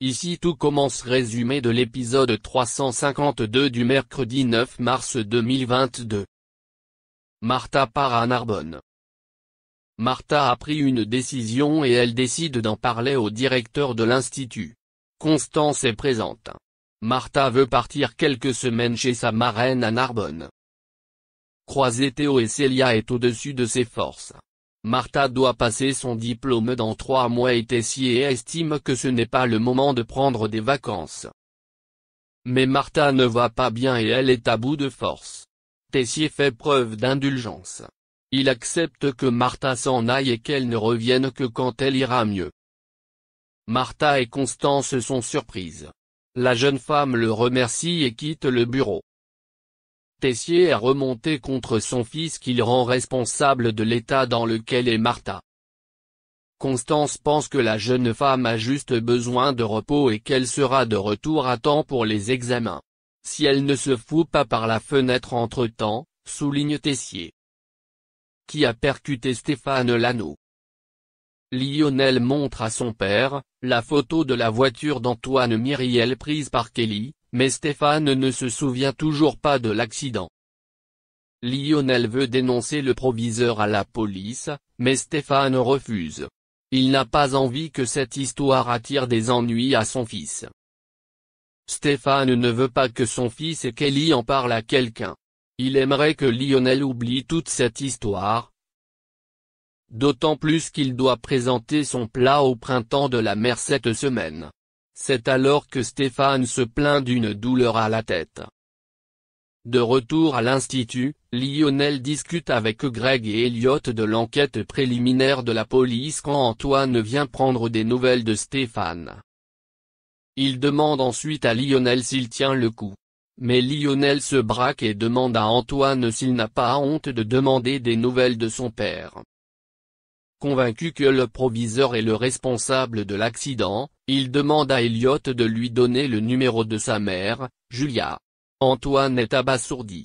Ici tout commence résumé de l'épisode 352 du mercredi 9 mars 2022. Martha part à Narbonne. Martha a pris une décision et elle décide d'en parler au directeur de l'Institut. Constance est présente. Martha veut partir quelques semaines chez sa marraine à Narbonne. Croiser Théo et Célia est au-dessus de ses forces. Martha doit passer son diplôme dans trois mois et Tessier estime que ce n'est pas le moment de prendre des vacances. Mais Martha ne va pas bien et elle est à bout de force. Tessier fait preuve d'indulgence. Il accepte que Martha s'en aille et qu'elle ne revienne que quand elle ira mieux. Martha et Constance sont surprises. La jeune femme le remercie et quitte le bureau. Tessier a remonté contre son fils qu'il rend responsable de l'état dans lequel est Martha. Constance pense que la jeune femme a juste besoin de repos et qu'elle sera de retour à temps pour les examens. Si elle ne se fout pas par la fenêtre entre-temps, souligne Tessier. Qui a percuté Stéphane Lano Lionel montre à son père, la photo de la voiture d'Antoine Myriel prise par Kelly, mais Stéphane ne se souvient toujours pas de l'accident. Lionel veut dénoncer le proviseur à la police, mais Stéphane refuse. Il n'a pas envie que cette histoire attire des ennuis à son fils. Stéphane ne veut pas que son fils et Kelly en parlent à quelqu'un. Il aimerait que Lionel oublie toute cette histoire. D'autant plus qu'il doit présenter son plat au printemps de la mer cette semaine. C'est alors que Stéphane se plaint d'une douleur à la tête. De retour à l'Institut, Lionel discute avec Greg et Elliot de l'enquête préliminaire de la police quand Antoine vient prendre des nouvelles de Stéphane. Il demande ensuite à Lionel s'il tient le coup. Mais Lionel se braque et demande à Antoine s'il n'a pas honte de demander des nouvelles de son père. Convaincu que le proviseur est le responsable de l'accident, il demande à Elliot de lui donner le numéro de sa mère, Julia. Antoine est abasourdi.